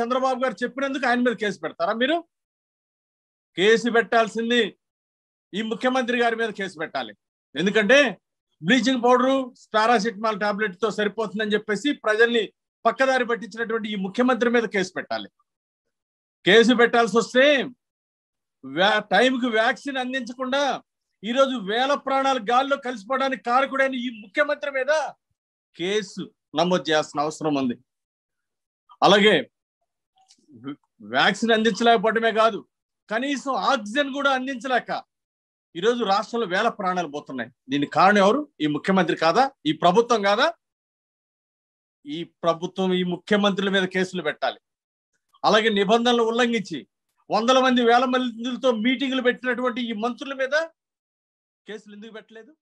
చంద్రబాబు గారు చెప్పినందుకు ఆయన మీద కేసు పెడతారా మీరు కేసు పెట్టాల్సింది ఈ ముఖ్యమంత్రి గారి మీద కేసు పెట్టాలి ఎందుకంటే బ్లీచింగ్ పౌడరు పారాసిటమాల్ టాబ్లెట్ తో సరిపోతుందని చెప్పేసి ప్రజల్ని పక్కదారి పట్టించినటువంటి ఈ ముఖ్యమంత్రి మీద కేసు పెట్టాలి కేసు పెట్టాల్సి వస్తే టైంకి వ్యాక్సిన్ అందించకుండా ఈరోజు వేల ప్రాణాలు గాల్లో కలిసిపోవడానికి కారకుడైన ఈ ముఖ్యమంత్రి మీద కేసు నమోదు చేయాల్సిన అవసరం ఉంది అలాగే వ్యాక్సిన్ అందించలేకపోవటమే కాదు కనీసం ఆక్సిజన్ కూడా అందించలేక ఈరోజు రాష్ట్రంలో వేల ప్రాణాలు పోతున్నాయి దీని కారణం ఎవరు ఈ ముఖ్యమంత్రి కాదా ఈ ప్రభుత్వం కాదా ఈ ప్రభుత్వం ఈ ముఖ్యమంత్రుల మీద కేసులు పెట్టాలి అలాగే నిబంధనలు ఉల్లంఘించి వందల మంది వేల మందితో మీటింగులు పెట్టినటువంటి ఈ మంత్రుల మీద కేసులు ఎందుకు పెట్టలేదు